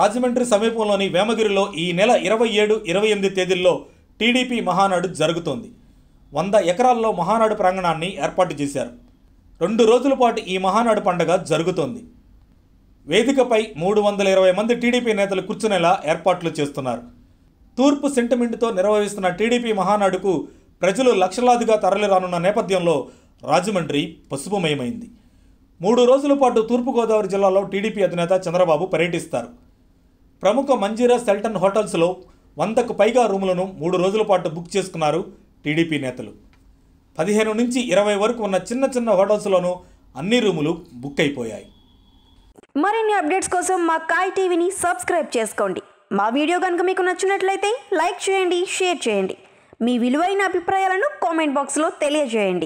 రాజమండ్రి సమీపంలోని వేమగిరిలో ఈ నెల ఇరవై ఏడు ఇరవై ఎనిమిది తేదీల్లో టీడీపీ మహానాడు జరుగుతోంది వంద ఎకరాల్లో మహానాడు ప్రాంగణాన్ని ఏర్పాటు చేశారు రెండు రోజుల పాటు ఈ మహానాడు పండగ జరుగుతోంది వేదికపై మూడు వందల ఇరవై మంది టీడీపీ నేతలు కూర్చునేలా ఏర్పాట్లు చేస్తున్నారు తూర్పు సెంటిమెంట్తో నిర్వహిస్తున్న టీడీపీ మహానాడుకు ప్రజలు లక్షలాదిగా తరలిరానున్న నేపథ్యంలో రాజమండ్రి పసుపుమయమైంది మూడు రోజుల పాటు తూర్పుగోదావరి జిల్లాలో టీడీపీ అధినేత చంద్రబాబు పర్యటిస్తారు ప్రముఖ మంజీరా సెల్టన్ హోటల్స్లో వందకు పైగా రూములను మూడు రోజుల పాటు బుక్ చేసుకున్నారు టీడీపీ నేతలు పదిహేను నుంచి ఇరవై వరకు ఉన్న చిన్న చిన్న హోటల్స్లోనూ అన్ని రూములు బుక్ అయిపోయాయి మరిన్ని అప్డేట్స్ కోసం మా కాయ్ టీవీని సబ్స్క్రైబ్ చేసుకోండి మా వీడియో కనుక మీకు నచ్చినట్లయితే లైక్ చేయండి షేర్ చేయండి మీ విలువైన అభిప్రాయాలను కామెంట్ బాక్స్లో తెలియజేయండి